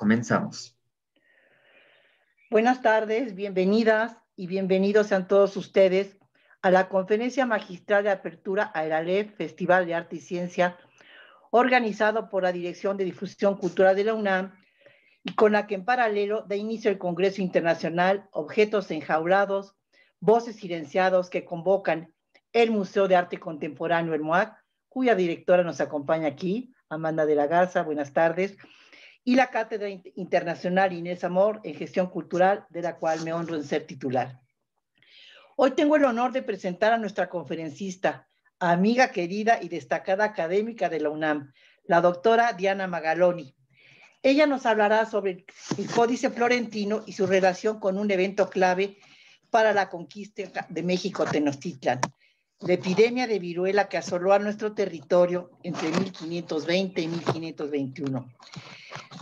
Comenzamos. Buenas tardes, bienvenidas y bienvenidos a todos ustedes a la conferencia magistral de apertura al ALEF Festival de Arte y Ciencia, organizado por la Dirección de Difusión Cultural de la UNAM y con la que en paralelo da inicio el Congreso Internacional Objetos Enjaulados, Voces Silenciados que convocan el Museo de Arte Contemporáneo, el MOAC, cuya directora nos acompaña aquí, Amanda de la Garza. Buenas tardes y la Cátedra Internacional Inés Amor en Gestión Cultural, de la cual me honro en ser titular. Hoy tengo el honor de presentar a nuestra conferencista, amiga querida y destacada académica de la UNAM, la doctora Diana Magaloni. Ella nos hablará sobre el Códice Florentino y su relación con un evento clave para la conquista de México Tenochtitlan, la epidemia de viruela que asoló a nuestro territorio entre 1520 y 1521.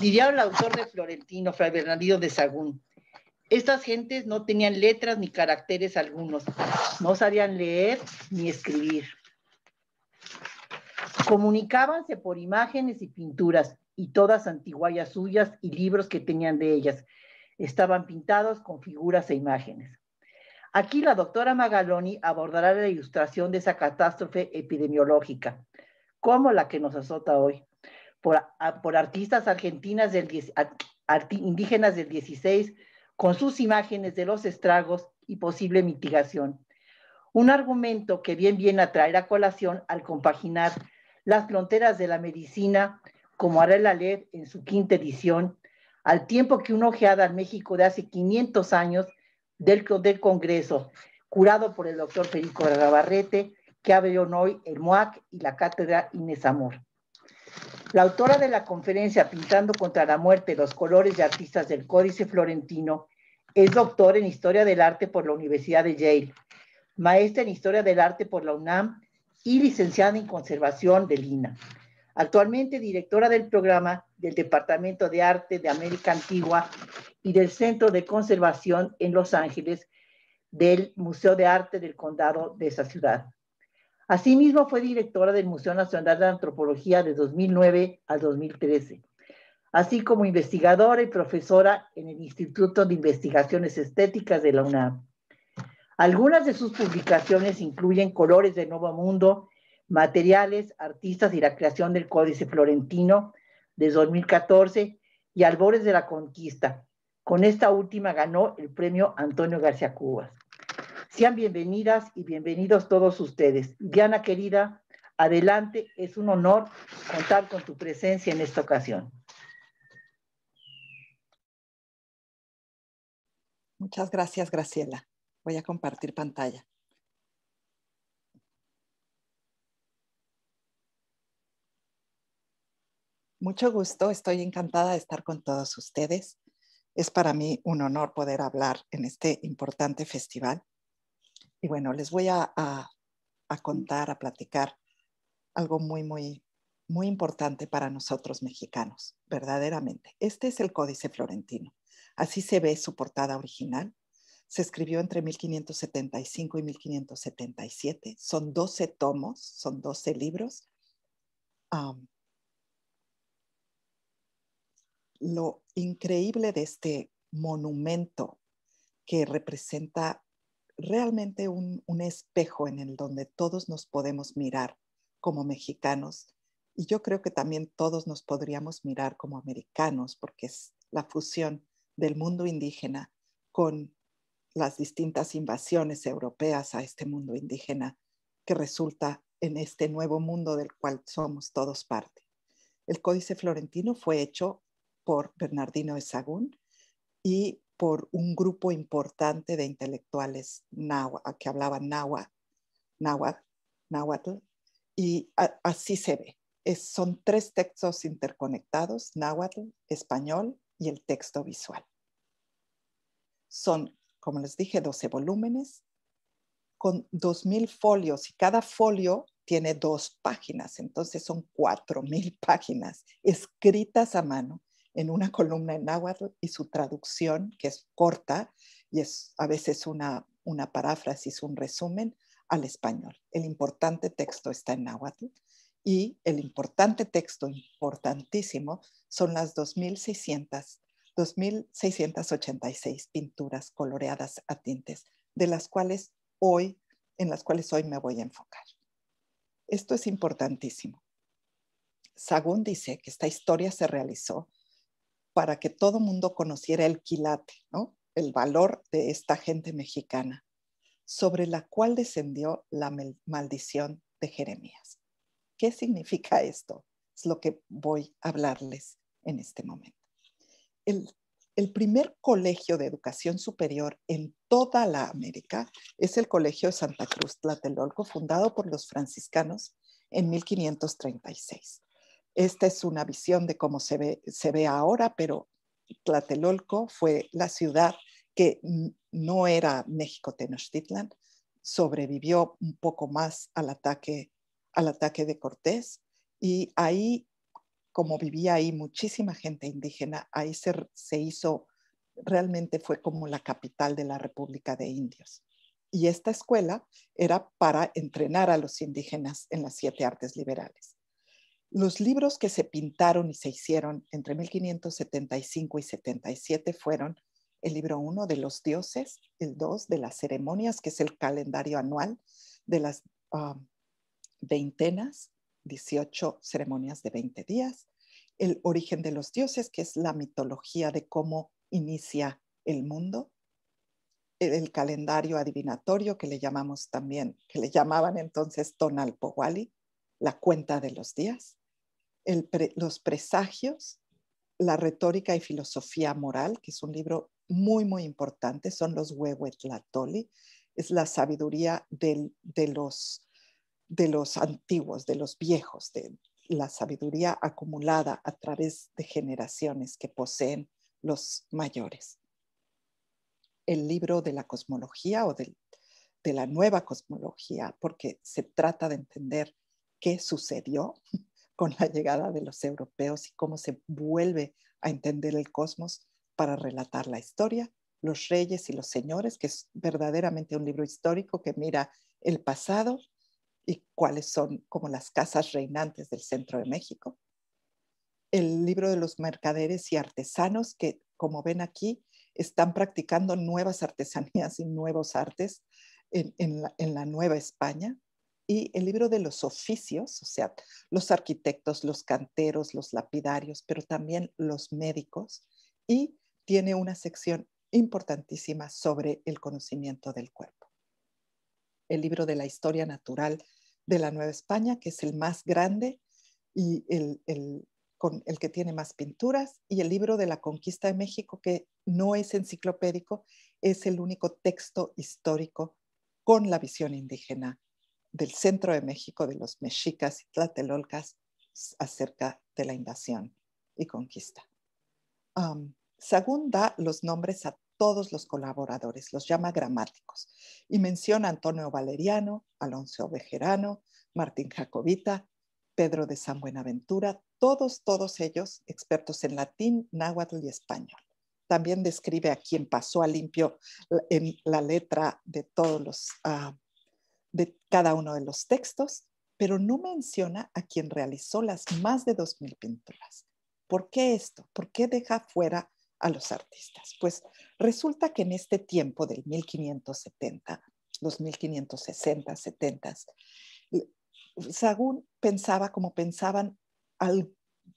Diría el autor de Florentino, Fray Bernardino de Sagún, estas gentes no tenían letras ni caracteres algunos, no sabían leer ni escribir. Comunicábanse por imágenes y pinturas, y todas antiguallas suyas y libros que tenían de ellas. Estaban pintados con figuras e imágenes. Aquí la doctora Magaloni abordará la ilustración de esa catástrofe epidemiológica, como la que nos azota hoy, por, artistas argentinas del, indígenas del 16, con sus imágenes de los estragos y posible mitigación. Un argumento que bien viene a traer a colación al compaginar las fronteras de la medicina, como hará la LED en su quinta edición, al tiempo que una ojeada al México de hace 500 años del, Congreso, curado por el doctor Perico Gabarrete, que abrió hoy el MOAC y la cátedra Inés Amor. La autora de la conferencia Pintando contra la muerte los colores de artistas del Códice Florentino es doctor en Historia del Arte por la Universidad de Yale, maestra en Historia del Arte por la UNAM y licenciada en Conservación de Lina actualmente directora del programa del Departamento de Arte de América Antigua y del Centro de Conservación en Los Ángeles del Museo de Arte del Condado de esa ciudad. Asimismo, fue directora del Museo Nacional de Antropología de 2009 al 2013, así como investigadora y profesora en el Instituto de Investigaciones Estéticas de la UNAM. Algunas de sus publicaciones incluyen Colores del Nuevo Mundo materiales, artistas y la creación del Códice Florentino de 2014 y Albores de la Conquista. Con esta última ganó el premio Antonio García Cubas. Sean bienvenidas y bienvenidos todos ustedes. Diana querida, adelante, es un honor contar con tu presencia en esta ocasión. Muchas gracias, Graciela. Voy a compartir pantalla. Mucho gusto, estoy encantada de estar con todos ustedes. Es para mí un honor poder hablar en este importante festival. Y bueno, les voy a, contar, a platicar algo muy, muy, muy importante para nosotros mexicanos, verdaderamente. Este es el Códice Florentino. Así se ve su portada original. Se escribió entre 1575 y 1577. Son 12 tomos, son 12 libros lo increíble de este monumento que representa realmente un, espejo en el donde todos nos podemos mirar como mexicanos y yo creo que también todos nos podríamos mirar como americanos porque es la fusión del mundo indígena con las distintas invasiones europeas a este mundo indígena que resulta en este nuevo mundo del cual somos todos parte. El Códice Florentino fue hecho por Bernardino de Sagún y por un grupo importante de intelectuales náhuatl, que hablaban náhuatl, y así se ve. son tres textos interconectados, náhuatl, español y el texto visual. Son, como les dije, 12 volúmenes con 2.000 folios y cada folio tiene dos páginas, entonces son 4.000 páginas escritas a mano en una columna en náhuatl y su traducción, que es corta y es a veces una, una paráfrasis, un resumen, al español. El importante texto está en náhuatl y el importante texto, importantísimo, son las 2.600, 2.686 pinturas coloreadas a tintes, de las cuales hoy, en las cuales hoy me voy a enfocar. Esto es importantísimo. Sagún dice que esta historia se realizó para que todo mundo conociera el quilate, el valor de esta gente mexicana, sobre la cual descendió la maldición de Jeremías. ¿Qué significa esto? Es lo que voy a hablarles en este momento. El, primer colegio de educación superior en toda la América es el Colegio de Santa Cruz Tlatelolco, fundado por los franciscanos en 1536. Esta es una visión de cómo se ve, ahora, pero Tlatelolco fue la ciudad que no era México Tenochtitlan, sobrevivió un poco más al ataque, al ataque de Cortés y ahí, como vivía ahí muchísima gente indígena, ahí se, se hizo, realmente fue como la capital de la República de Indios y esta escuela era para entrenar a los indígenas en las siete artes liberales. Los libros que se pintaron y se hicieron entre 1575 y 77 fueron el libro 1 de los dioses, el 2 de las ceremonias, que es el calendario anual de las ah, veintenas, 18 ceremonias de 20 días, el origen de los dioses, que es la mitología de cómo inicia el mundo, el, calendario adivinatorio que le llamamos también, que le llamaban entonces Powali la cuenta de los días, los presagios, La retórica y filosofía moral, que es un libro muy, muy importante, son los Huehuetlatoli, es la sabiduría de, los, de los antiguos, de los viejos, de la sabiduría acumulada a través de generaciones que poseen los mayores. El libro de la cosmología o de la nueva cosmología, porque se trata de entender qué sucedió con la llegada de los europeos y cómo se vuelve a entender el cosmos para relatar la historia, los reyes y los señores, que es verdaderamente un libro histórico que mira el pasado y cuáles son como las casas reinantes del centro de México. El libro de los mercaderes y artesanos, que como ven aquí, están practicando nuevas artesanías y nuevos artes en, en la Nueva España y el libro de los oficios, o sea, los arquitectos, los canteros, los lapidarios, pero también los médicos, y tiene una sección importantísima sobre el conocimiento del cuerpo. El libro de la historia natural de la Nueva España, que es el más grande y el, el que tiene más pinturas, y el libro de la conquista de México, que no es enciclopédico, es el único texto histórico con la visión indígena del centro de México de los mexicas y tlatelolcas acerca de la invasión y conquista. Sagún da los nombres a todos los colaboradores, los llama gramáticos y menciona a Antonio Valeriano, Alonso Bejerano, Martín Jacobita, Pedro de San Buenaventura, todos, todos ellos expertos en latín, náhuatl y español. También describe a quien pasó a limpio en la letra de todos los ah, de cada uno de los textos, pero no menciona a quien realizó las más de 2.000 pinturas. ¿Por qué esto? ¿Por qué deja fuera a los artistas? Pues resulta que en este tiempo del 1570, los 1560, 70, Sagún pensaba como pensaban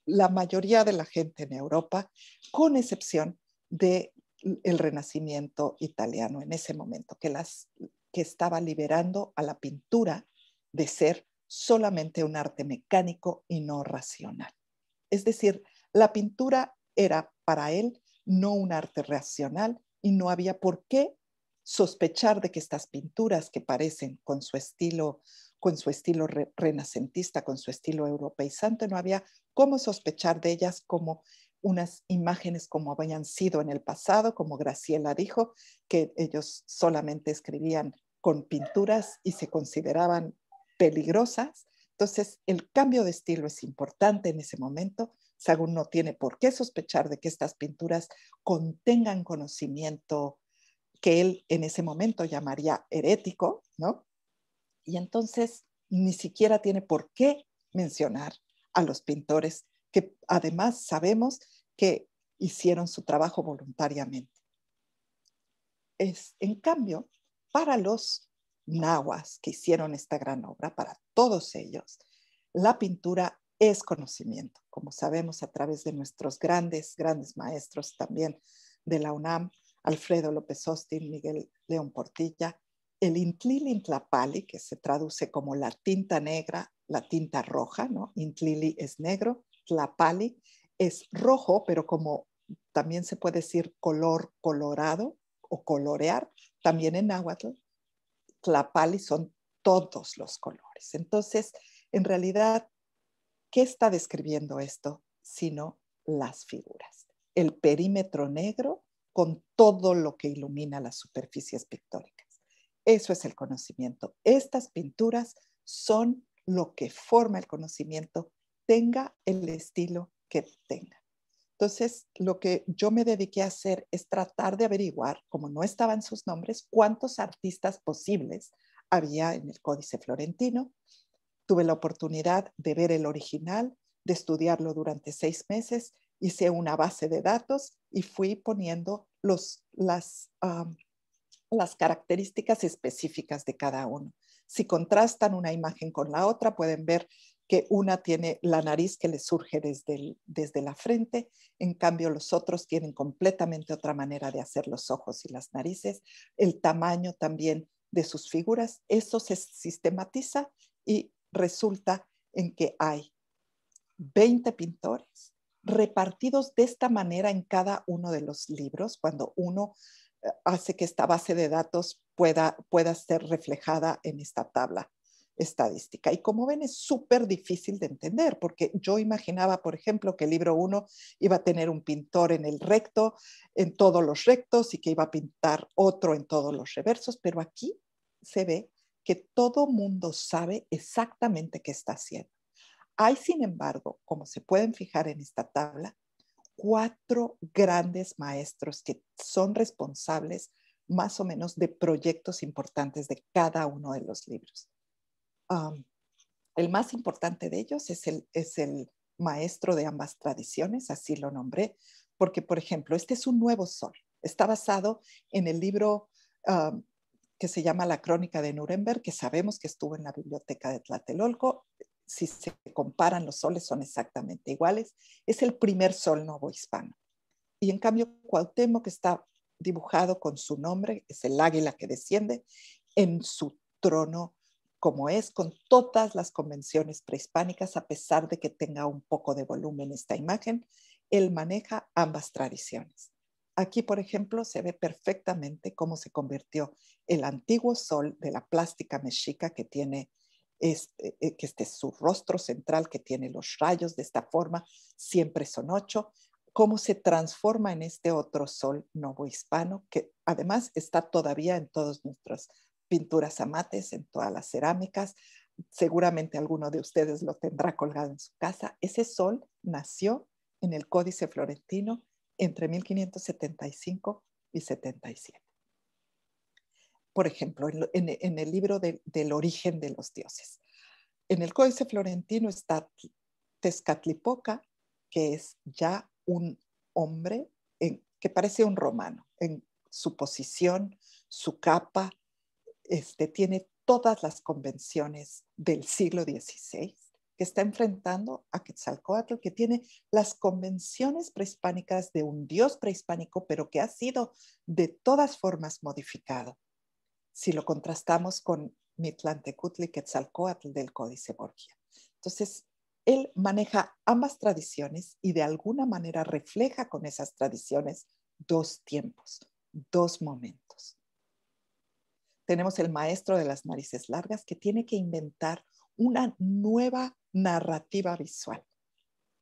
la mayoría de la gente en Europa, con excepción del renacimiento italiano en ese momento, que las, que estaba liberando a la pintura de ser solamente un arte mecánico y no racional. Es decir, la pintura era para él no un arte racional y no había por qué sospechar de que estas pinturas que parecen con su estilo con su estilo renacentista, con su estilo europeizante, no había cómo sospechar de ellas como unas imágenes como habían sido en el pasado, como Graciela dijo, que ellos solamente escribían con pinturas y se consideraban peligrosas. Entonces, el cambio de estilo es importante en ese momento. Sagún no tiene por qué sospechar de que estas pinturas contengan conocimiento que él en ese momento llamaría herético, ¿no? Y entonces ni siquiera tiene por qué mencionar a los pintores que además sabemos que hicieron su trabajo voluntariamente. Es, en cambio, para los nahuas que hicieron esta gran obra, para todos ellos, la pintura es conocimiento, como sabemos a través de nuestros grandes, grandes maestros también de la UNAM, Alfredo López Austin, Miguel León Portilla, el Intlili Intlapali, que se traduce como la tinta negra, la tinta roja, ¿no? Intlili es negro, tlapali es rojo, pero como también se puede decir color colorado o colorear, también en náhuatl, tlapali son todos los colores. Entonces, en realidad, ¿qué está describiendo esto? Sino las figuras. El perímetro negro con todo lo que ilumina las superficies pictóricas. Eso es el conocimiento. Estas pinturas son lo que forma el conocimiento tenga el estilo que tenga. Entonces, lo que yo me dediqué a hacer es tratar de averiguar, como no estaban sus nombres, cuántos artistas posibles había en el Códice Florentino. Tuve la oportunidad de ver el original, de estudiarlo durante seis meses, hice una base de datos y fui poniendo las características específicas de cada uno. Si contrastan una imagen con la otra, pueden ver que una tiene la nariz que le surge desde, la frente, en cambio los otros tienen completamente otra manera de hacer los ojos y las narices, el tamaño también de sus figuras, eso se sistematiza y resulta en que hay 20 pintores repartidos de esta manera en cada uno de los libros, cuando uno eh, hace que esta base de datos pueda ser reflejada en esta tabla estadística. Y como ven, es súper difícil de entender, porque yo imaginaba, por ejemplo, que el libro 1 iba a tener un pintor en el recto, en todos los rectos, y que iba a pintar otro en todos los reversos, pero aquí se ve que todo mundo sabe exactamente qué está haciendo. Hay, sin embargo, como se pueden fijar en esta tabla, cuatro grandes maestros que son responsables más o menos de proyectos importantes de cada uno de los libros el más importante de ellos es el, es el maestro de ambas tradiciones, así lo nombré, porque, por ejemplo, este es un nuevo sol. Está basado en el libro que se llama La Crónica de Nuremberg, que sabemos que estuvo en la biblioteca de Tlatelolco. Si se comparan los soles, son exactamente iguales. Es el primer sol nuevo hispano. Y en cambio, que está dibujado con su nombre, es el águila que desciende en su trono como es con todas las convenciones prehispánicas, a pesar de que tenga un poco de volumen esta imagen, él maneja ambas tradiciones. Aquí, por ejemplo, se ve perfectamente cómo se convirtió el antiguo sol de la plástica mexica que tiene este, eh, que este su rostro central, que tiene los rayos de esta forma, siempre son ocho, cómo se transforma en este otro sol novohispano, que además está todavía en todos nuestros pinturas amates en todas las cerámicas. Seguramente alguno de ustedes lo tendrá colgado en su casa. Ese sol nació en el Códice Florentino entre 1575 y 77. Por ejemplo, en, el libro del origen de los dioses. En el Códice Florentino está Tezcatlipoca, que es ya un hombre que parece un romano en su posición, su capa, este, tiene todas las convenciones del siglo XVI, que está enfrentando a Quetzalcoatl, que tiene las convenciones prehispánicas de un dios prehispánico, pero que ha sido de todas formas modificado. Si lo contrastamos con Mitlantecutli Quetzalcoatl del Códice Borgia. Entonces, él maneja ambas tradiciones y de alguna manera refleja con esas tradiciones dos tiempos, dos momentos tenemos el maestro de las narices largas que tiene que inventar una nueva narrativa visual,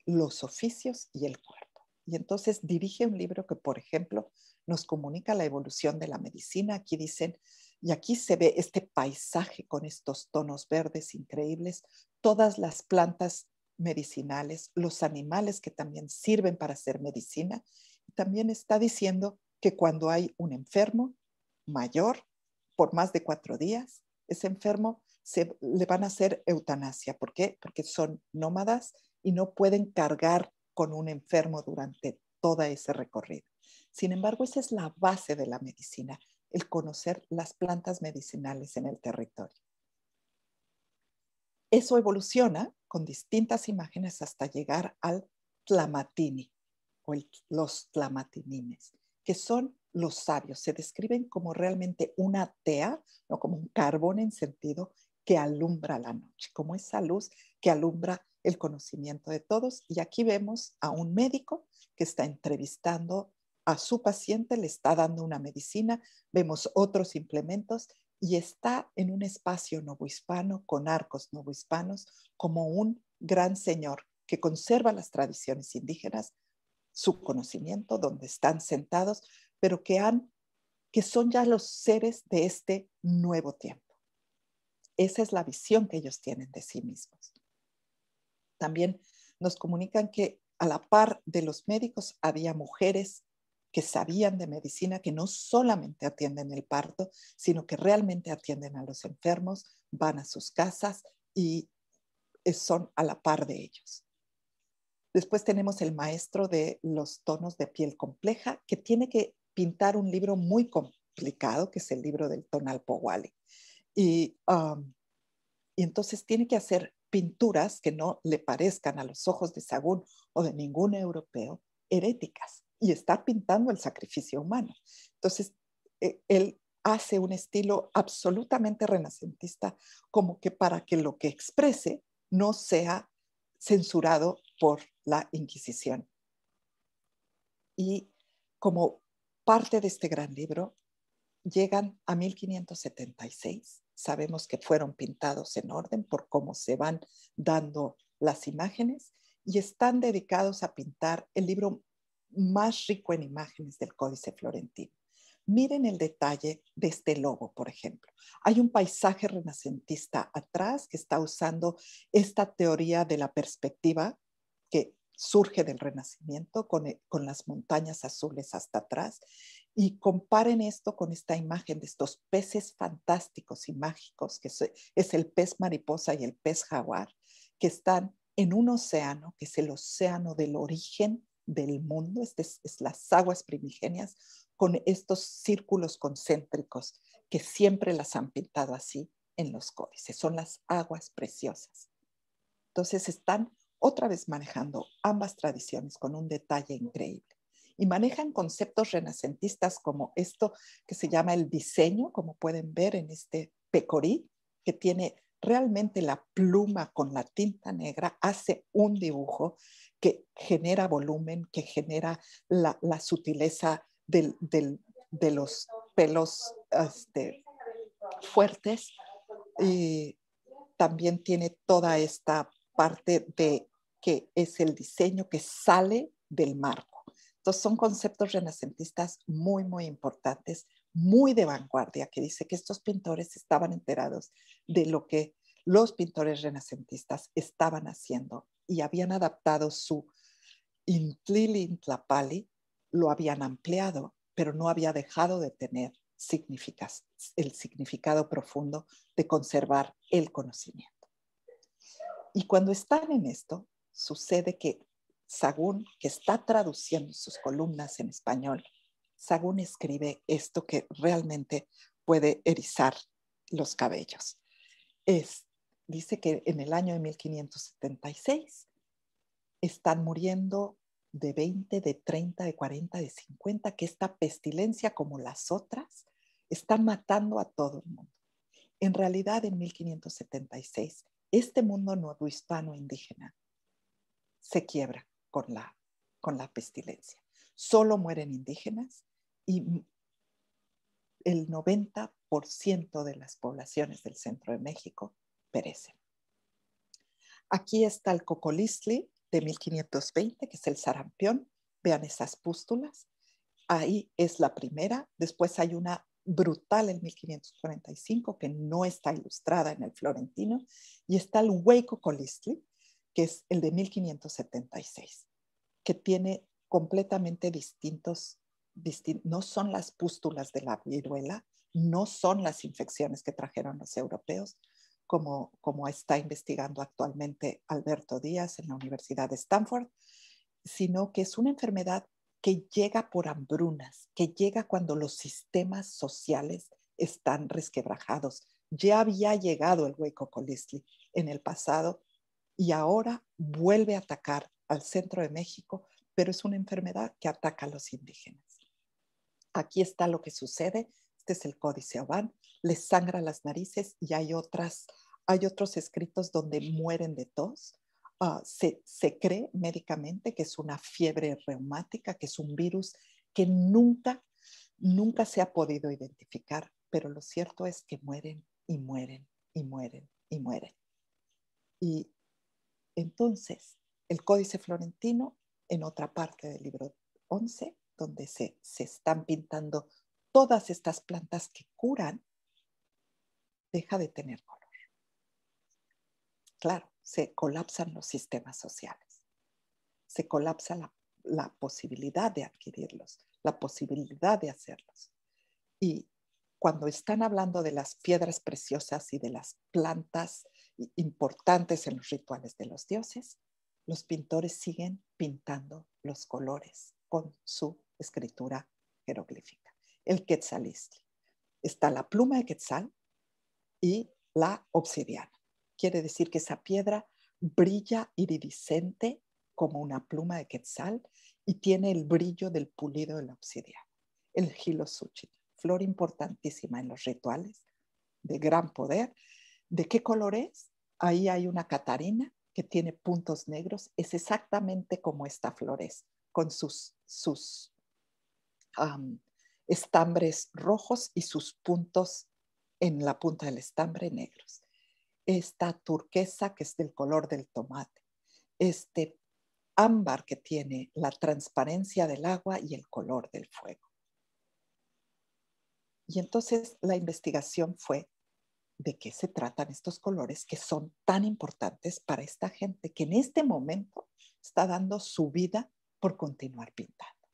los oficios y el cuerpo. Y entonces dirige un libro que, por ejemplo, nos comunica la evolución de la medicina. Aquí dicen, y aquí se ve este paisaje con estos tonos verdes increíbles, todas las plantas medicinales, los animales que también sirven para hacer medicina. También está diciendo que cuando hay un enfermo mayor, por más de cuatro días, ese enfermo se, le van a hacer eutanasia. ¿Por qué? Porque son nómadas y no pueden cargar con un enfermo durante todo ese recorrido. Sin embargo, esa es la base de la medicina, el conocer las plantas medicinales en el territorio. Eso evoluciona con distintas imágenes hasta llegar al tlamatini o los tlamatinines, que son los sabios se describen como realmente una tea, no como un carbón en sentido que alumbra la noche, como esa luz que alumbra el conocimiento de todos. Y aquí vemos a un médico que está entrevistando a su paciente, le está dando una medicina, vemos otros implementos y está en un espacio novohispano con arcos novohispanos como un gran señor que conserva las tradiciones indígenas, su conocimiento, donde están sentados pero que han que son ya los seres de este nuevo tiempo. Esa es la visión que ellos tienen de sí mismos. También nos comunican que a la par de los médicos había mujeres que sabían de medicina, que no solamente atienden el parto, sino que realmente atienden a los enfermos, van a sus casas y eh, son a la par de ellos. Después tenemos el maestro de los tonos de piel compleja, que tiene que pintar un libro muy complicado, que es el libro del Tonal Powali. Um, y, entonces tiene que hacer pinturas que no le parezcan a los ojos de Sagún o de ningún europeo heréticas. Y está pintando el sacrificio humano. Entonces, e, él hace un estilo absolutamente renacentista, como que para que lo que exprese no sea censurado por la Inquisición. Y como parte de este gran libro llegan a 1576. Sabemos que fueron pintados en orden por cómo se van dando las imágenes y están dedicados a pintar el libro más rico en imágenes del Códice Florentino. Miren el detalle de este logo, por ejemplo. Hay un paisaje renacentista atrás que está usando esta teoría de la perspectiva que surge del Renacimiento e, con, las montañas azules hasta atrás y comparen esto con esta imagen de estos peces fantásticos y mágicos, que es el pez mariposa y el pez jaguar, que están en un océano, que es el océano del origen del mundo, estas es, las aguas primigenias, con estos círculos concéntricos que siempre las han pintado así en los códices, son las aguas preciosas. Entonces están otra vez manejando ambas tradiciones con un detalle increíble. Y manejan conceptos renacentistas como esto que se llama el diseño, como pueden ver en este pecorí, que tiene realmente la pluma con la tinta negra, hace un dibujo que genera volumen, que genera la, sutileza de los pelos este, fuertes. Y también tiene toda esta parte de que es el diseño que sale del marco. Entonces son conceptos renacentistas muy, muy importantes, muy de vanguardia, que dice que estos pintores estaban enterados de lo que los pintores renacentistas estaban haciendo y habían adaptado su Intlili Intlapali, lo habían ampliado, pero no había dejado de tener significas, el significado profundo de conservar el conocimiento. Y cuando están en esto, sucede que Sagún, que está traduciendo sus columnas en español, Sagún escribe esto que realmente puede erizar los cabellos. dice que en el año de 1576 están muriendo de 20, de 30, de 40, de 50, que esta pestilencia como las otras están matando a todo el mundo. En realidad, en 1576, este mundo hispano indígena se quiebra con la, con la pestilencia. Solo mueren indígenas y el 90% de las poblaciones del centro de México perecen. Aquí está el cocolistli de 1520, que es el sarampión. Vean esas pústulas. Ahí es la primera. Después hay una brutal en 1545 que no está ilustrada en el florentino. Y está el huey cocolistli, es el de 1576, que tiene completamente distintos, no son las pústulas de la viruela, no son las infecciones que trajeron los europeos, como, como está investigando actualmente Alberto Díaz en la Universidad de Stanford, sino que es una enfermedad que llega por hambrunas, que llega cuando los sistemas sociales están resquebrajados. Ya había llegado el hueco colisli en el pasado y ahora vuelve a atacar al centro de México, pero es una enfermedad que ataca a los indígenas. Aquí está lo que sucede. Este es el Códice Obán. Les sangra las narices y hay, otras, hay otros escritos donde mueren de tos. Ah, se, se cree médicamente que es una fiebre reumática, que es un virus que nunca, nunca se ha podido identificar, pero lo cierto es que mueren y mueren y mueren y mueren. Y entonces, el Códice Florentino, en otra parte del libro 11, donde se, están pintando todas estas plantas que curan, deja de tener color. Claro, se colapsan los sistemas sociales, se colapsa la posibilidad de adquirirlos, la posibilidad de hacerlos. Y cuando están hablando de las piedras preciosas y de las plantas importantes en los rituales de los dioses, los pintores siguen pintando los colores con su escritura jeroglífica. El Quetzalistl. Está la pluma de Quetzal y la obsidiana. Quiere decir que esa piedra brilla iridiscente como una pluma de Quetzal y tiene el brillo del pulido de la obsidiana. El suchi, flor importantísima en los rituales, de gran poder ¿De qué color es? Ahí hay una catarina que tiene puntos negros. Es exactamente como esta flor con sus, sus estambres rojos y sus puntos en la punta del estambre negros. Esta turquesa que es del color del tomate. Este ámbar que tiene la transparencia del agua y el color del fuego. Y entonces la investigación fue de qué se tratan estos colores que son tan importantes para esta gente que en este momento está dando su vida por continuar pintando.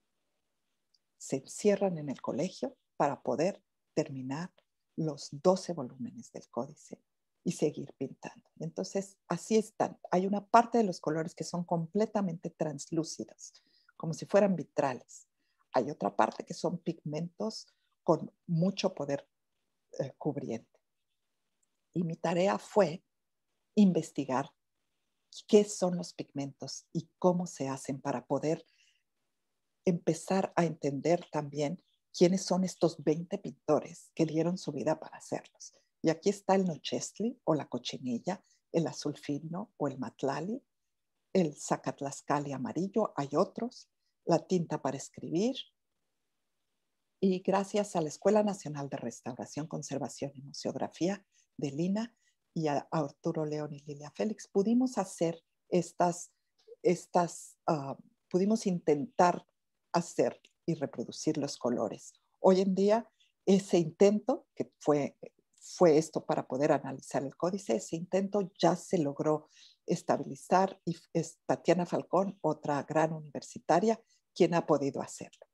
Se encierran en el colegio para poder terminar los 12 volúmenes del códice y seguir pintando. Entonces, así están. Hay una parte de los colores que son completamente translúcidos, como si fueran vitrales. Hay otra parte que son pigmentos con mucho poder eh, cubriendo y mi tarea fue investigar qué son los pigmentos y cómo se hacen para poder empezar a entender también quiénes son estos 20 pintores que dieron su vida para hacerlos. Y aquí está el nochestli o la cochinilla, el azul fino o el matlali, el zacatlascali amarillo, hay otros, la tinta para escribir. Y gracias a la Escuela Nacional de Restauración, Conservación y Museografía, de Lina y a, Arturo León y Lilia Félix, pudimos hacer estas, estas ah, pudimos intentar hacer y reproducir los colores. Hoy en día, ese intento, que fue, fue esto para poder analizar el códice, ese intento ya se logró estabilizar y es Tatiana Falcón, otra gran universitaria, quien ha podido hacerlo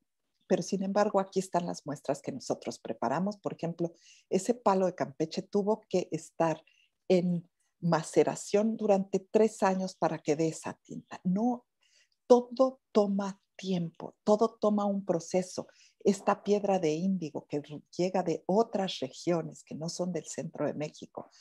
pero sin embargo aquí están las muestras que nosotros preparamos. Por ejemplo, ese palo de Campeche tuvo que estar en maceración durante tres años para que dé esa tinta. No, todo toma tiempo, todo toma un proceso. Esta piedra de índigo que llega de otras regiones que no son del centro de México,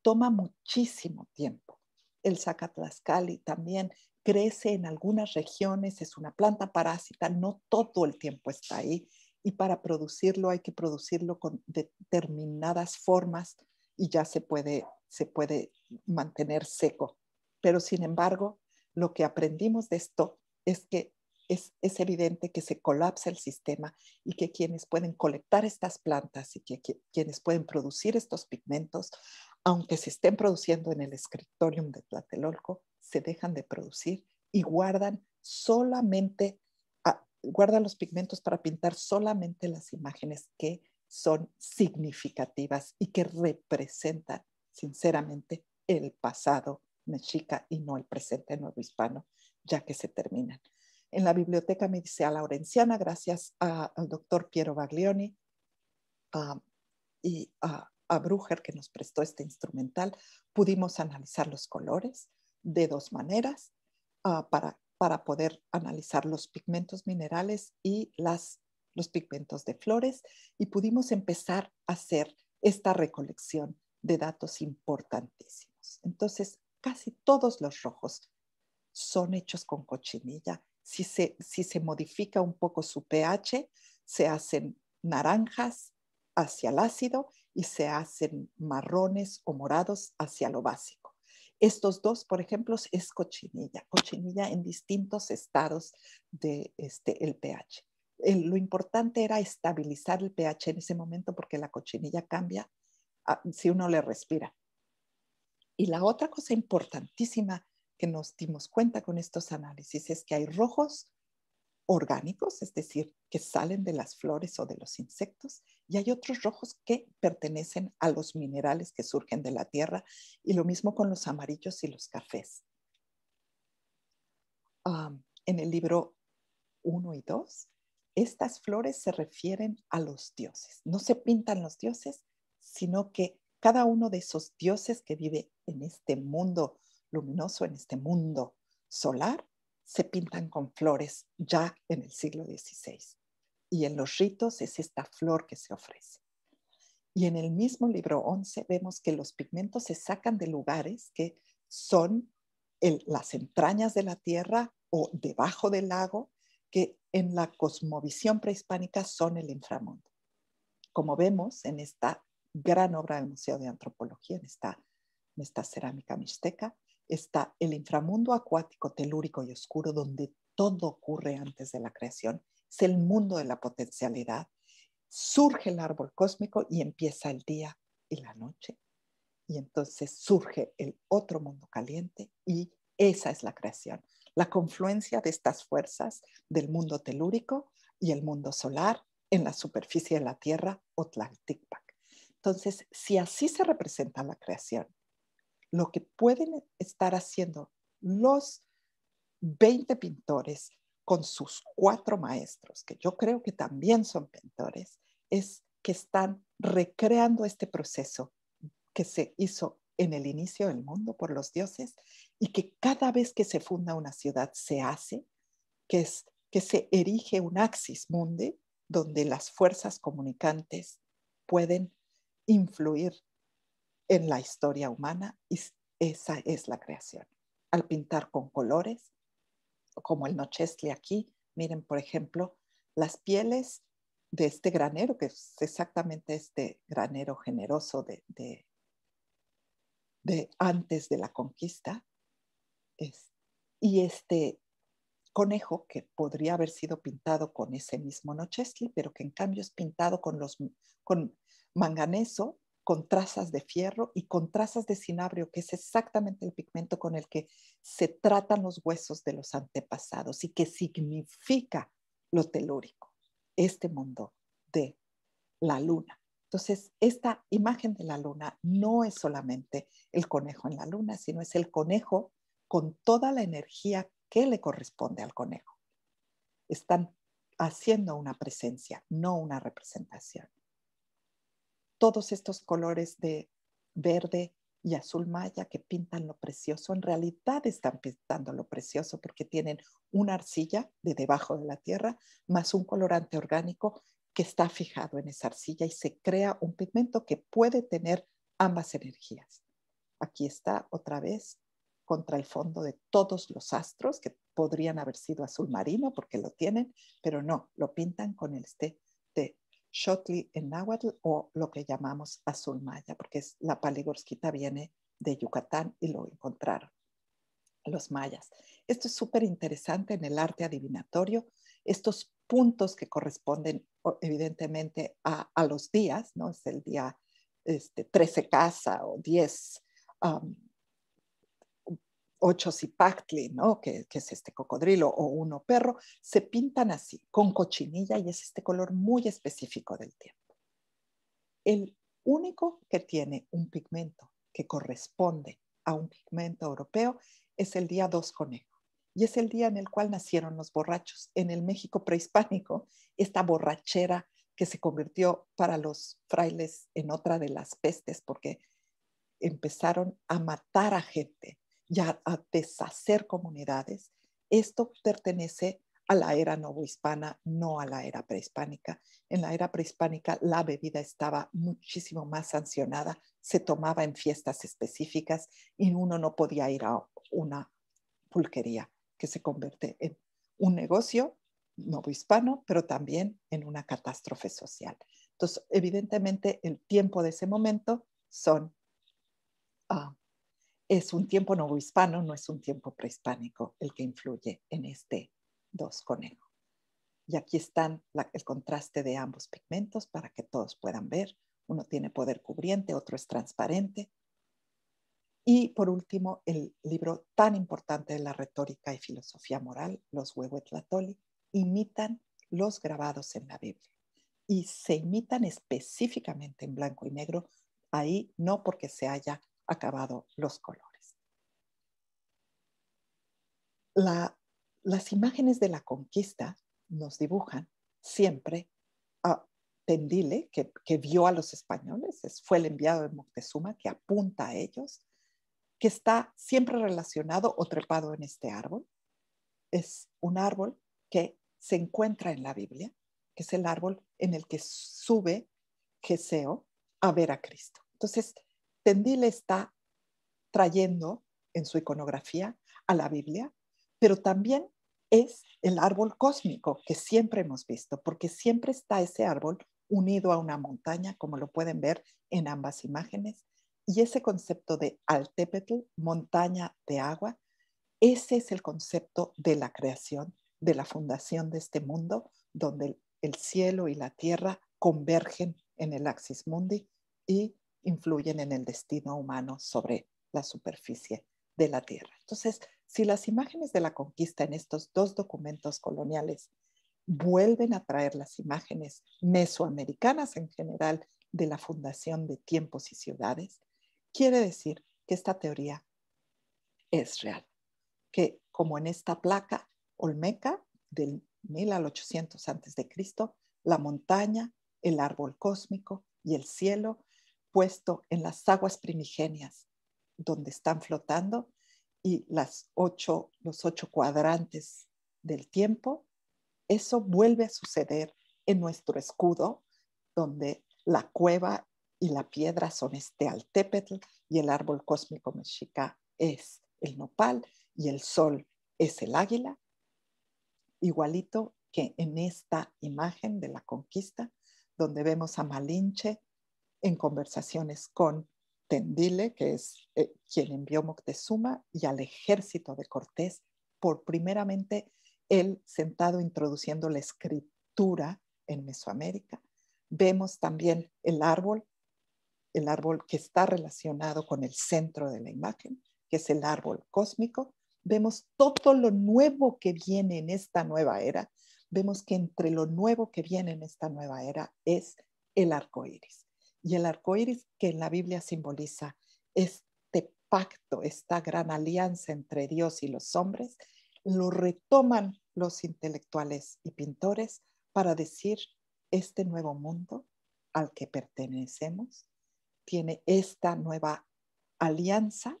toma muchísimo tiempo. El Zacatlascali también crece en algunas regiones, es una planta parásita, no todo el tiempo está ahí y para producirlo hay que producirlo con determinadas formas y ya se puede, se puede mantener seco. Pero sin embargo, lo que aprendimos de esto es que es, evidente que se colapsa el sistema y que quienes pueden colectar estas plantas y que, quienes pueden producir estos pigmentos, aunque se estén produciendo en el escritorium de Tlatelolco, se dejan de producir y guardan solamente, guardan los pigmentos para pintar solamente las imágenes que son significativas y que representan sinceramente el pasado mexica y no el presente nuevo hispano, ya que se terminan. En la biblioteca medicea laurenciana, gracias al doctor Piero Baglioni ah, y a, a que nos prestó este instrumental, pudimos analizar los colores, de dos maneras ah, para, para poder analizar los pigmentos minerales y las, los pigmentos de flores y pudimos empezar a hacer esta recolección de datos importantísimos. Entonces, casi todos los rojos son hechos con cochinilla. Si se, si se modifica un poco su pH, se hacen naranjas hacia el ácido y se hacen marrones o morados hacia lo básico. Estos dos, por ejemplo, es cochinilla, cochinilla en distintos estados de, este, el pH. lo importante era estabilizar el pH en ese momento porque la cochinilla cambia ah, si uno le respira. Y la otra cosa importantísima que nos dimos cuenta con estos análisis es que hay rojos orgánicos, es decir, que salen de las flores o de los insectos, y hay otros rojos que pertenecen a los minerales que surgen de la tierra, y lo mismo con los amarillos y los cafés. en el libro 1 y 2, estas flores se refieren a los dioses. No se pintan los dioses, sino que cada uno de esos dioses que vive en este mundo luminoso, en este mundo solar, se pintan con flores ya en el siglo XVI. Y en los ritos es esta flor que se ofrece. Y en el mismo libro 11 vemos que los pigmentos se sacan de lugares que son las entrañas de la tierra o debajo del lago, que en la cosmovisión prehispánica son el inframundo. Como vemos en esta gran obra del Museo de Antropología, esta, en esta cerámica mixteca, está el inframundo acuático, telúrico y oscuro, donde todo ocurre antes de la creación. Es el mundo de la potencialidad. Surge el árbol cósmico y empieza el día y la noche. Y entonces surge el otro mundo caliente y esa es la creación. La confluencia de estas fuerzas del mundo telúrico y el mundo solar en la superficie de la Tierra o Entonces, si así se representa la creación, lo que pueden estar haciendo los 20 pintores con sus cuatro maestros, que yo creo que también son pintores, es que están recreando este proceso que se hizo en el inicio del mundo por los dioses y que cada vez que se funda una ciudad se hace, que es que se erige un axis mundi donde las fuerzas comunicantes pueden influir en la historia humana y esa es la creación. Al pintar con colores, como el nochestle aquí, miren, por ejemplo, las pieles de este granero, que es exactamente este granero generoso de, de, antes de la conquista, y este conejo que podría haber sido pintado con ese mismo nochesli, pero que en cambio es pintado con, los, con manganeso con trazas de fierro y con trazas de cinabrio, que es exactamente el pigmento con el que se tratan los huesos de los antepasados y que significa lo telúrico, este mundo de la luna. Entonces, esta imagen de la luna no es solamente el conejo en la luna, sino es el conejo con toda la energía que le corresponde al conejo. Están haciendo una presencia, no una representación todos estos colores de verde y azul maya que pintan lo precioso, en realidad están pintando lo precioso porque tienen una arcilla de debajo de la tierra más un colorante orgánico que está fijado en esa arcilla y se crea un pigmento que puede tener ambas energías. Aquí está otra vez contra el fondo de todos los astros que podrían haber sido azul marino porque lo tienen, pero no, lo pintan con el este Shotley en Nahuatl o lo que llamamos azul maya, porque es, la paligorskita viene de Yucatán y lo encontraron los mayas. Esto es súper interesante en el arte adivinatorio, estos puntos que corresponden evidentemente a, los días, ¿no? Es el día 13 este, casa o 10 Ochocipactli, ¿no? Que, que, es este cocodrilo o uno perro, se pintan así, con cochinilla y es este color muy específico del tiempo. El único que tiene un pigmento que corresponde a un pigmento europeo es el día 2 conejo. Y es el día en el cual nacieron los borrachos. En el México prehispánico, esta borrachera que se convirtió para los frailes en otra de las pestes, porque empezaron a matar a gente ya a, deshacer comunidades, esto pertenece a la era novohispana, no a la era prehispánica. En la era prehispánica la bebida estaba muchísimo más sancionada, se tomaba en fiestas específicas y uno no podía ir a una pulquería que se convierte en un negocio novohispano, pero también en una catástrofe social. Entonces, evidentemente, el tiempo de ese momento son ah, es un tiempo novohispano, no es un tiempo prehispánico el que influye en este dos conejo. Y aquí están el contraste de ambos pigmentos para que todos puedan ver. Uno tiene poder cubriente, otro es transparente. Y por último, el libro tan importante de la retórica y filosofía moral, Los Huehuetlatoli, imitan los grabados en la Biblia. Y se imitan específicamente en blanco y negro, ahí no porque se haya acabado los colores. las imágenes de la conquista nos dibujan siempre a Tendile, que, que vio a los españoles, fue el enviado de Moctezuma que apunta a ellos, que está siempre relacionado o trepado en este árbol. Es un árbol que se encuentra en la Biblia, que es el árbol en el que sube Geseo a ver a Cristo. Entonces, Tendil está trayendo en su iconografía a la Biblia, pero también es el árbol cósmico que siempre hemos visto, porque siempre está ese árbol unido a una montaña, como lo pueden ver en ambas imágenes. Y ese concepto de Altepetl, montaña de agua, ese es el concepto de la creación, de la fundación de este mundo, donde el cielo y la tierra convergen en el axis mundi y influyen en el destino humano sobre la superficie de la tierra. Entonces, si las imágenes de la conquista en estos dos documentos coloniales vuelven a traer las imágenes mesoamericanas en general de la fundación de tiempos y ciudades, quiere decir que esta teoría es real, que como en esta placa olmeca del 1000 al 800 antes de Cristo, la montaña, el árbol cósmico y el cielo puesto en las aguas primigenias, donde están flotando, y las los ocho cuadrantes del tiempo, eso vuelve a suceder en nuestro escudo, donde la cueva y la piedra son este altépetl y el árbol cósmico mexica es el nopal y el sol es el águila, igualito que en esta imagen de la conquista, donde vemos a Malinche en conversaciones con Tendile, que es eh, quien envió Moctezuma, y al ejército de Cortés, por primeramente él sentado introduciendo la escritura en Mesoamérica. Vemos también el árbol, el árbol que está relacionado con el centro de la imagen, que es el árbol cósmico. Vemos todo lo nuevo que viene en esta nueva era. Vemos que entre lo nuevo que viene en esta nueva era es el arco iris y el arco iris que en la Biblia simboliza este pacto, esta gran alianza entre Dios y los hombres, lo retoman los intelectuales y pintores para decir este nuevo mundo al que pertenecemos tiene esta nueva alianza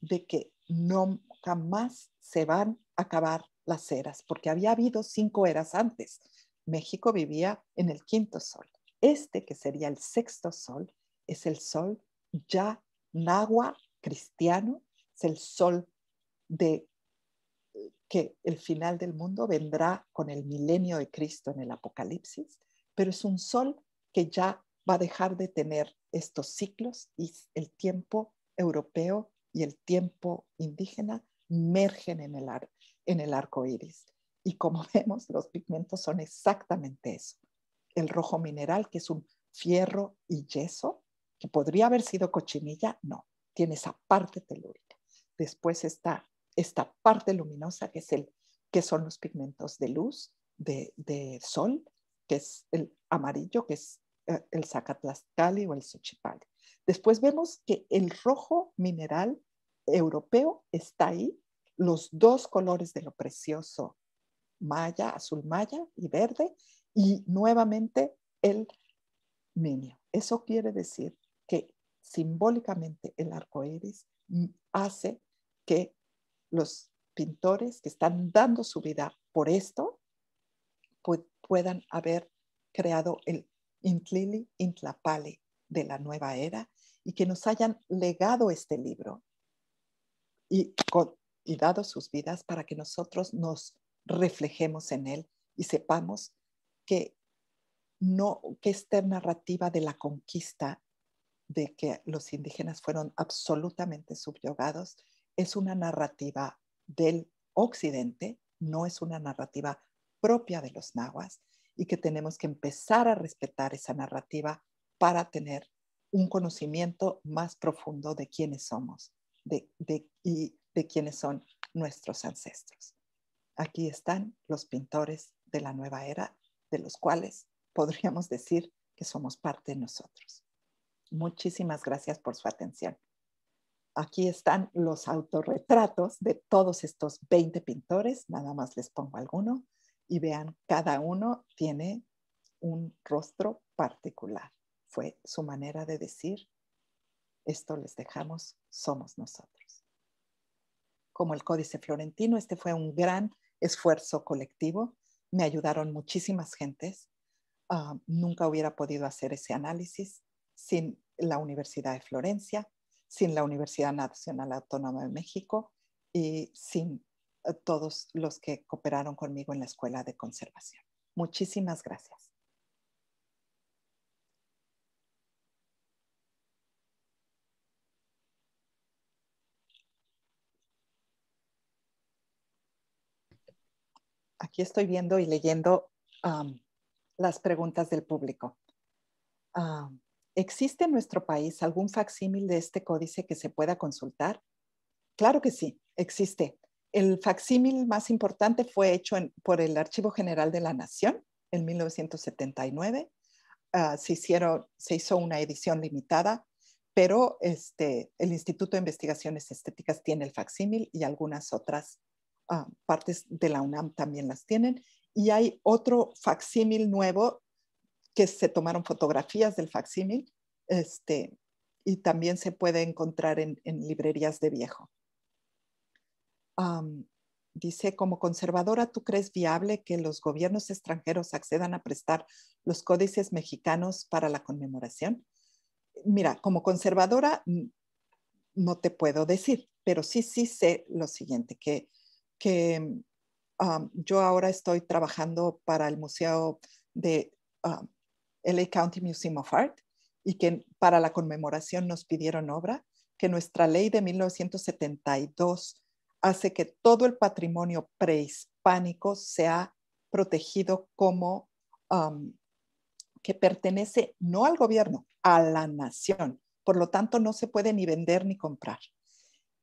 de que nunca jamás se van a acabar las eras, porque había habido cinco eras antes. México vivía en el quinto sol. Este, que sería el sexto sol, es el sol ya nagua cristiano, es el sol de que el final del mundo vendrá con el milenio de Cristo en el Apocalipsis, pero es un sol que ya va a dejar de tener estos ciclos y el tiempo europeo y el tiempo indígena mergen en el, en el arco iris. Y como vemos, los pigmentos son exactamente eso, el rojo mineral, que es un fierro y yeso, que podría haber sido cochinilla, no, tiene esa parte telúrica. Después está esta parte luminosa, que, es el, que son los pigmentos de luz, de, sol, que es el amarillo, que es eh, el Zacatlascali o el Xochipal. Después vemos que el rojo mineral europeo está ahí, los dos colores de lo precioso, maya, azul maya y verde, y nuevamente el niño, Eso quiere decir que simbólicamente el arco iris hace que los pintores que están dando su vida por esto puedan haber creado el Intlili Intlapali de la nueva era y que nos hayan legado este libro y, con, y dado sus vidas para que nosotros nos reflejemos en él y sepamos que no, que esta narrativa de la conquista, de que los indígenas fueron absolutamente subyugados, es una narrativa del occidente, no es una narrativa propia de los nahuas y que tenemos que empezar a respetar esa narrativa para tener un conocimiento más profundo de quiénes somos de, y de quiénes son nuestros ancestros. Aquí están los pintores de la nueva era de los cuales podríamos decir que somos parte de nosotros. Muchísimas gracias por su atención. Aquí están los autorretratos de todos estos 20 pintores, nada más les pongo alguno, y vean, cada uno tiene un rostro particular. Fue su manera de decir, esto les dejamos, somos nosotros. Como el Códice Florentino, este fue un gran esfuerzo colectivo me ayudaron muchísimas gentes. Ah, nunca hubiera podido hacer ese análisis sin la Universidad de Florencia, sin la Universidad Nacional Autónoma de México y sin eh, todos los que cooperaron conmigo en la Escuela de Conservación. Muchísimas gracias. estoy viendo y leyendo las preguntas del público. ¿Existe en nuestro país algún facsímil de este códice que se pueda consultar? Claro que sí, existe. El facsímil más importante fue hecho por el Archivo General de la Nación en 1979. Ah, se, hicieron, se hizo una edición limitada, pero este, el Instituto de Investigaciones Estéticas tiene el facsímil y algunas otras Ah, partes de la UNAM también las tienen. Y hay otro facsímil nuevo que se tomaron fotografías del facsímil este, y también se puede encontrar en, librerías de viejo. dice, como conservadora, ¿tú crees viable que los gobiernos extranjeros accedan a prestar los códices mexicanos para la conmemoración? Mira, como conservadora no te puedo decir, pero sí, sí sé lo siguiente, que que um, yo ahora estoy trabajando para el Museo de um, LA County Museum of Art y que para la conmemoración nos pidieron obra, que nuestra ley de 1972 hace que todo el patrimonio prehispánico sea protegido como um, que pertenece no al gobierno, a la nación. Por lo tanto, no se puede ni vender ni comprar.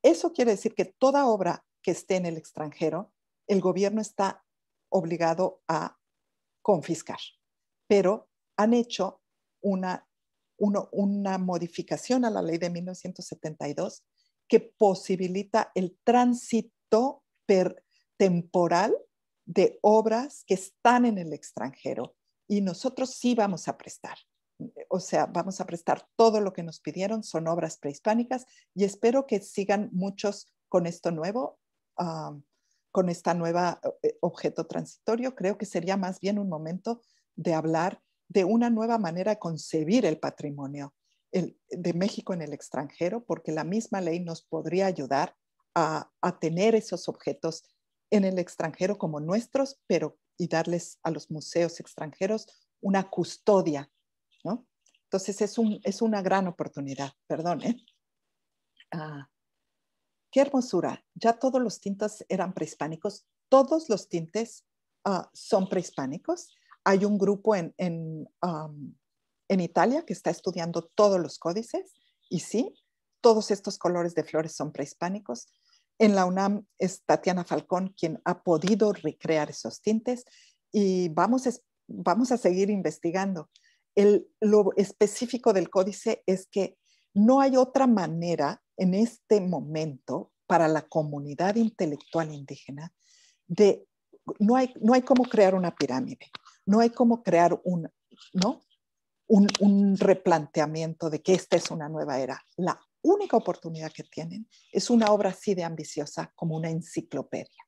Eso quiere decir que toda obra que esté en el extranjero, el gobierno está obligado a confiscar. Pero han hecho una, una modificación a la ley de 1972 que posibilita el tránsito temporal de obras que están en el extranjero y nosotros sí vamos a prestar. O sea, vamos a prestar todo lo que nos pidieron, son obras prehispánicas y espero que sigan muchos con esto nuevo Ah, con esta nueva eh, objeto transitorio, creo que sería más bien un momento de hablar de una nueva manera de concebir el patrimonio de México en el extranjero, porque la misma ley nos podría ayudar a, tener esos objetos en el extranjero como nuestros, pero y darles a los museos extranjeros una custodia, ¿no? Entonces es, un, es una gran oportunidad, perdón, ¿eh? Ah, Qué hermosura. Ya todos los tintes eran prehispánicos. Todos los tintes ah, son prehispánicos. Hay un grupo en, Italia que está estudiando todos los códices y sí, todos estos colores de flores son prehispánicos. En la UNAM es Tatiana Falcón quien ha podido recrear esos tintes y vamos, vamos a seguir investigando. El, lo específico del códice es que no hay otra manera en este momento para la comunidad intelectual indígena de, no hay, no hay cómo crear una pirámide, no hay cómo crear un, ¿no? Un, replanteamiento de que esta es una nueva era. La única oportunidad que tienen es una obra así de ambiciosa como una enciclopedia.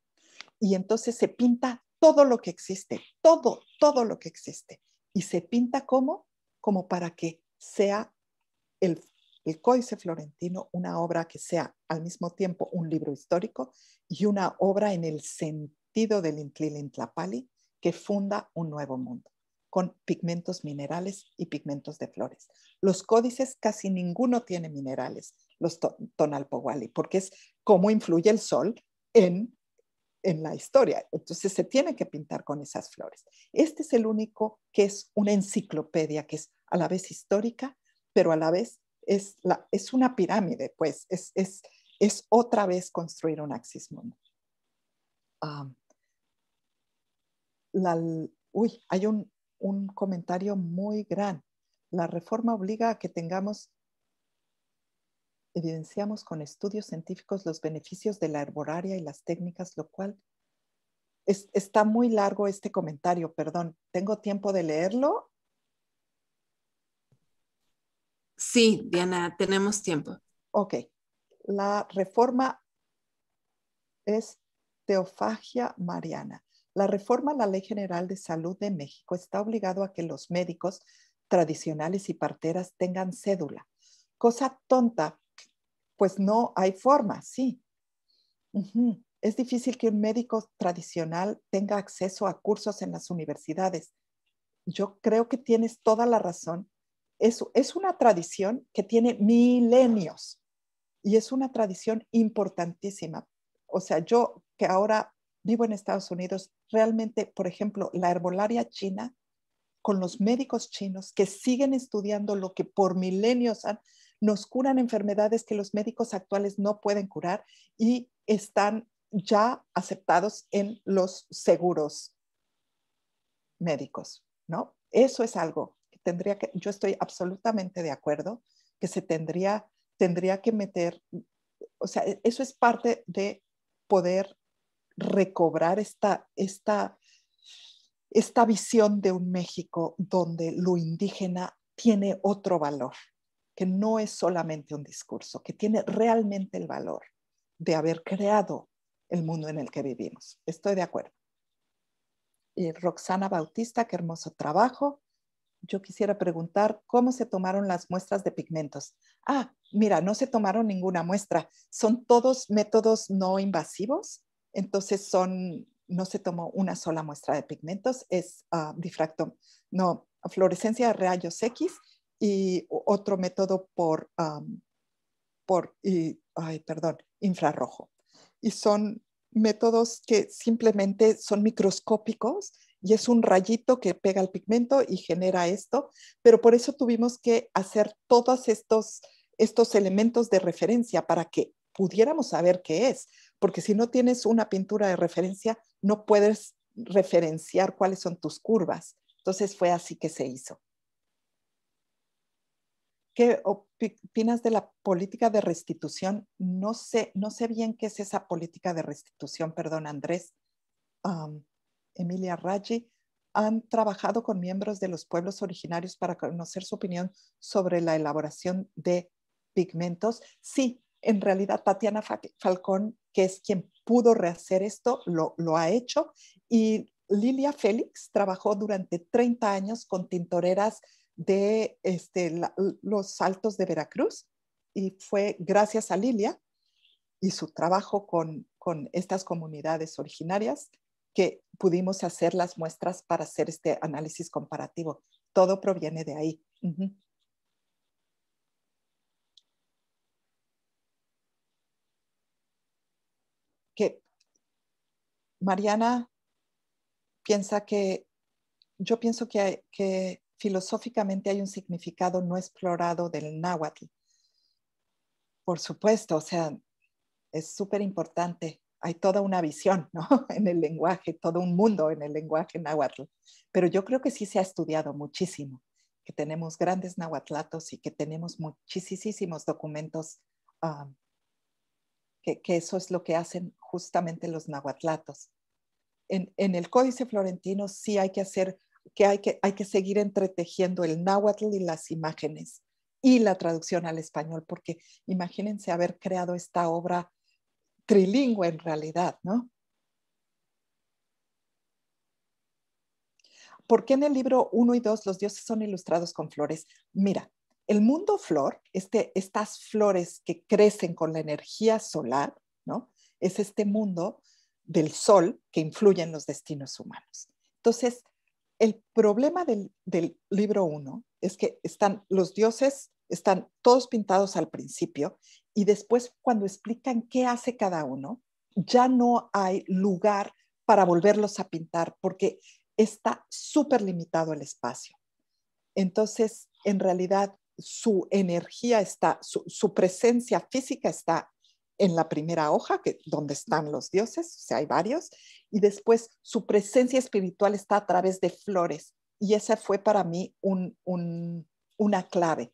Y entonces se pinta todo lo que existe, todo, todo lo que existe. Y se pinta como, como para que sea el el Códice Florentino una obra que sea al mismo tiempo un libro histórico y una obra en el sentido del Intlilintlapali, que funda un nuevo mundo con pigmentos minerales y pigmentos de flores. Los códices casi ninguno tiene minerales, los Tonalpohualli, porque es cómo influye el sol en, en la historia. Entonces se tiene que pintar con esas flores. Este es el único que es una enciclopedia, que es a la vez histórica, pero a la vez es, una pirámide, pues es, es, otra vez construir un axis mundi uy, hay un, comentario muy gran. La reforma obliga a que tengamos evidenciamos con estudios científicos los beneficios de la herboraria y las técnicas, lo cual está muy largo este comentario, perdón. ¿Tengo tiempo de leerlo Sí, Diana, tenemos tiempo. Ok. La reforma es teofagia mariana. La reforma a la Ley General de Salud de México está obligado a que los médicos tradicionales y parteras tengan cédula. Cosa tonta, pues no hay forma, sí. Es difícil que un médico tradicional tenga acceso a cursos en las universidades. Yo creo que tienes toda la razón es, una tradición que tiene milenios y es una tradición importantísima. O sea, yo que ahora vivo en Estados Unidos, realmente, por ejemplo, la herbolaria china, con los médicos chinos que siguen estudiando lo que por milenios nos curan enfermedades que los médicos actuales no pueden curar y están ya aceptados en los seguros médicos, ¿no? Eso es algo tendría que, yo estoy absolutamente de acuerdo que se tendría, que meter, o sea, e, eso es parte de poder recobrar esta, esta visión de un México donde lo indígena tiene otro valor, que no es solamente un discurso, que tiene realmente el valor de haber creado el mundo en el que vivimos. Estoy de acuerdo. Y Roxana Bautista, qué hermoso trabajo yo quisiera preguntar cómo se tomaron las muestras de pigmentos. Ah, mira, no se tomaron ninguna muestra. Son todos métodos no invasivos, entonces son, no se tomó una sola muestra de pigmentos, es ah, difracto, no, fluorescencia de rayos X y otro método por, ah, por perdón, infrarrojo. Y son métodos que simplemente son microscópicos, y es un rayito que pega el pigmento y genera esto, pero por eso tuvimos que hacer todos estos, estos elementos de referencia para que pudiéramos saber qué es, porque si no tienes una pintura de referencia, no puedes referenciar cuáles son tus curvas. Entonces fue así que se hizo. ¿Qué opinas de la política de restitución? No sé, no sé bien qué es esa política de restitución, perdón Andrés. Emilia Raggi han trabajado con miembros de los pueblos originarios para conocer su opinión sobre la elaboración de pigmentos. Sí, en realidad Tatiana Falcón, que es quien pudo rehacer esto, lo, ha hecho. Y Lilia Félix trabajó durante 30 años con tintoreras de este, los Altos de Veracruz y fue gracias a Lilia y su trabajo con estas comunidades originarias que pudimos hacer las muestras para hacer este análisis comparativo. Todo proviene de ahí. Mariana piensa que, yo pienso que, que filosóficamente hay un significado no explorado del náhuatl. Por supuesto, o sea, es súper importante hay toda una visión en el lenguaje, todo un mundo en el lenguaje náhuatl. Pero yo creo que sí se ha estudiado muchísimo, que tenemos grandes nahuatlatos y que tenemos muchísimos documentos, ah, que, eso es lo que hacen justamente los nahuatlatos. En, el Códice Florentino sí hay que hacer, que hay que, hay que seguir entretejiendo el náhuatl y las imágenes y la traducción al español, porque imagínense haber creado esta obra trilingüe en realidad, ¿no? ¿Por qué en el libro 1 y 2 los dioses son ilustrados con flores? Mira, el mundo flor, este, estas flores que crecen con la energía solar, ¿no? Es este mundo del sol que influye en los destinos humanos. Entonces, el problema del, libro 1 es que están los dioses, están todos pintados al principio y después cuando explican qué hace cada uno, ya no hay lugar para volverlos a pintar porque está súper limitado el espacio. Entonces, en realidad, su energía está, su, presencia física está en la primera hoja, que, donde están los dioses, o sea, hay varios, y después su presencia espiritual está a través de flores. Y esa fue para mí una clave,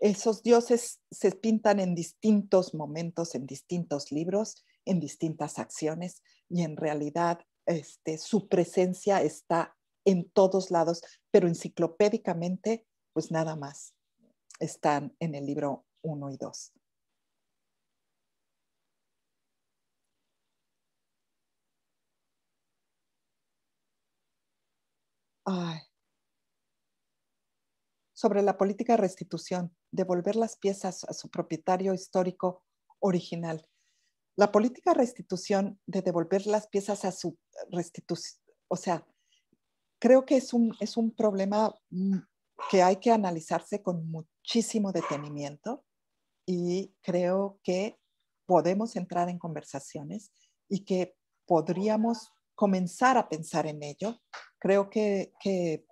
esos dioses se pintan en distintos momentos, en distintos libros, en distintas acciones y en realidad este, su presencia está en todos lados, pero enciclopédicamente, pues nada más están en el libro 1 y 2. Sobre la política de restitución, devolver las piezas a su propietario histórico original. La política de restitución de devolver las piezas a su restitución, o sea, creo que es un, es un problema mm, que hay que analizarse con muchísimo detenimiento y creo que podemos entrar en conversaciones y que podríamos comenzar a pensar en ello. Creo que, que,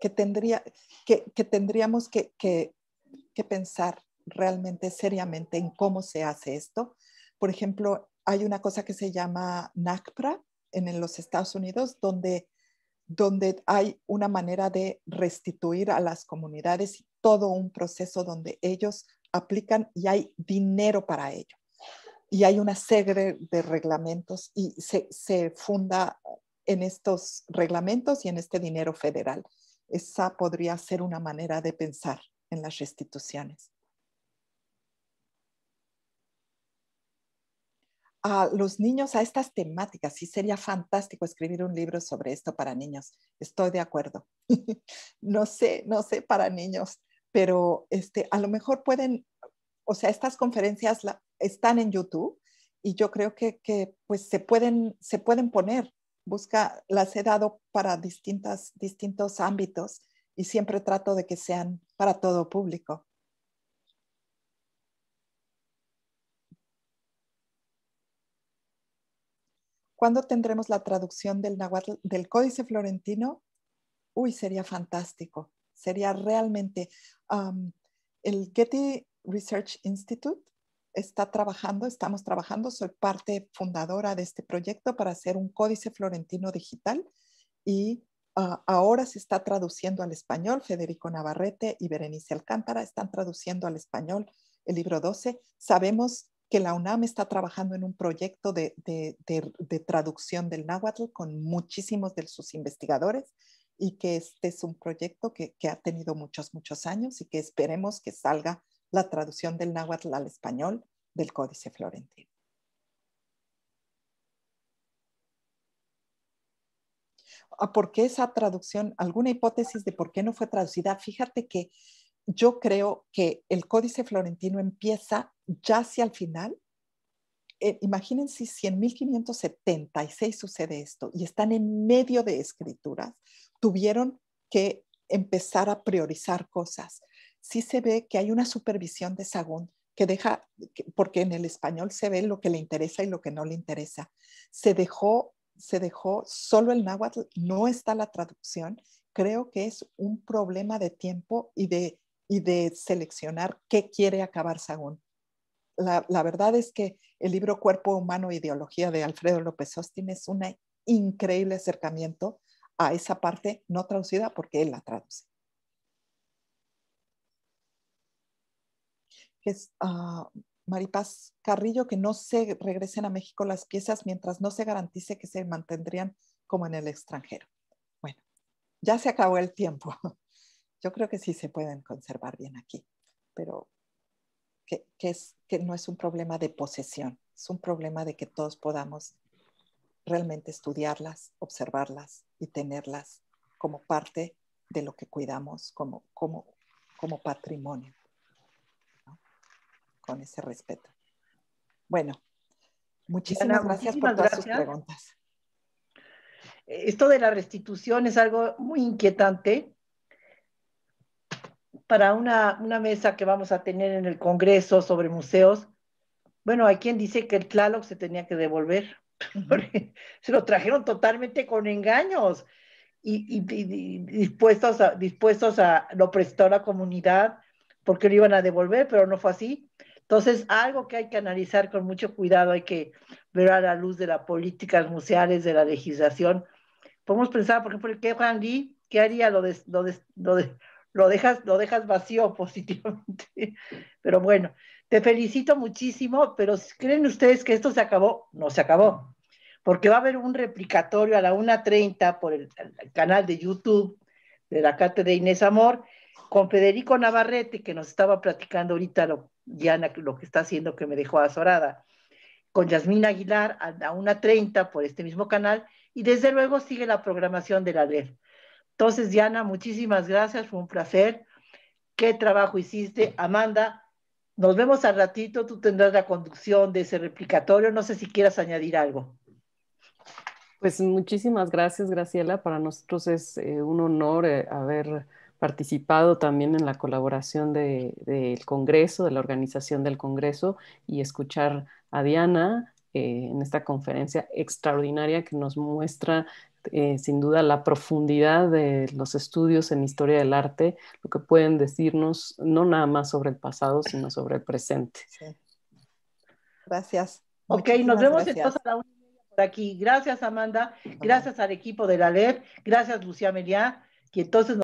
que tendría, que, que tendríamos que, que pensar realmente seriamente en cómo se hace esto. Por ejemplo, hay una cosa que se llama NACPRA en los Estados Unidos, donde, donde hay una manera de restituir a las comunidades y todo un proceso donde ellos aplican y hay dinero para ello. Y hay una serie de reglamentos y se funda en estos reglamentos y en este dinero federal. Esa podría ser una manera de pensar en las restituciones. a los niños a estas temáticas. Sí, sería fantástico escribir un libro sobre esto para niños. Estoy de acuerdo. no sé, no sé para niños, pero este, a lo mejor pueden, o sea, estas conferencias están en YouTube y yo creo que, que, pues se pueden, se pueden poner. Busca, las he dado para distintas, distintos ámbitos y siempre trato de que sean para todo público. ¿Cuándo tendremos la traducción del Códice Florentino? Uy, sería fantástico. Sería realmente. el Getty Research Institute está trabajando, estamos trabajando, soy parte fundadora de este proyecto para hacer un códice florentino digital y ahora se está traduciendo al español. Federico Navarrete y Berenice Alcántara están traduciendo al español el libro 12. Sabemos que la UNAM está trabajando en un proyecto de, traducción del náhuatl con muchísimos de sus investigadores y que este es un proyecto que, ha tenido muchos, muchos años y que esperemos que salga la traducción del náhuatl al español del Códice Florentino. por qué esa traducción, alguna hipótesis de por qué no fue traducida. Fíjate que yo creo que el Códice Florentino empieza ya hacia el final. Eh, imagínense si en 1576 sucede esto y están en medio de escrituras, tuvieron que empezar a priorizar cosas. Sí se ve que hay una supervisión de Sagún que deja, porque en el español se ve lo que le interesa y lo que no le interesa. Se dejó se dejó solo el náhuatl, no está la traducción. Creo que es un problema de tiempo y de, de seleccionar qué quiere acabar Sagún. La, verdad es que el libro Cuerpo Humano e Ideología de Alfredo López Austin es un increíble acercamiento a esa parte no traducida porque él la traduce. Es, ah, Maripaz Carrillo que no se regresen a México las piezas mientras no se garantice que se mantendrían como en el extranjero. Bueno, ya se acabó el tiempo. Yo creo que sí se pueden conservar bien aquí, pero que, es, que no es un problema de posesión, es un problema de que todos podamos realmente estudiarlas, observarlas y tenerlas como parte de lo que cuidamos como, como, como patrimonio ese respeto. Bueno, muchísimas gracias por todas sus preguntas. Esto de la restitución es algo muy inquietante para una, mesa que vamos a tener en el Congreso sobre museos. Bueno, hay quien dice que el Tlaloc se tenía que devolver, se lo trajeron totalmente con engaños y, dispuestos, a, dispuestos a lo prestó a la comunidad porque lo iban a devolver, pero no fue así. Entonces, algo que hay que analizar con mucho cuidado, hay que ver a la luz de las políticas museales, de la legislación. Podemos pensar, por ejemplo, que Juan Lee? ¿Qué haría? Lo, lo, dejas, lo dejas vacío positivamente. Pero bueno, te felicito muchísimo, pero ¿creen ustedes que esto se acabó? No se acabó, porque va a haber un replicatorio a la 1.30 por el, canal de YouTube de la Cátedra Inés Amor, con Federico Navarrete, que nos estaba platicando ahorita lo, Diana lo que está haciendo que me dejó azorada. Con Yasmina Aguilar a, una 30 por este mismo canal y desde luego sigue la programación de la red. Entonces, Diana, muchísimas gracias, fue un placer. ¿Qué trabajo hiciste? Amanda, nos vemos al ratito, tú tendrás la conducción de ese replicatorio, no sé si quieras añadir algo. Pues muchísimas gracias, Graciela. Para nosotros es eh, un honor eh, haber participado también en la colaboración del Congreso, de la organización del Congreso, y escuchar a Diana eh, en esta conferencia extraordinaria que nos muestra eh, sin duda la profundidad de los estudios en historia del arte, lo que pueden decirnos no nada más sobre el pasado, sino sobre el presente. Gracias. Ok, nos vemos entonces a la por aquí. Gracias, Amanda. Gracias al equipo de la LED. Gracias, Lucía Meliá. Que entonces nos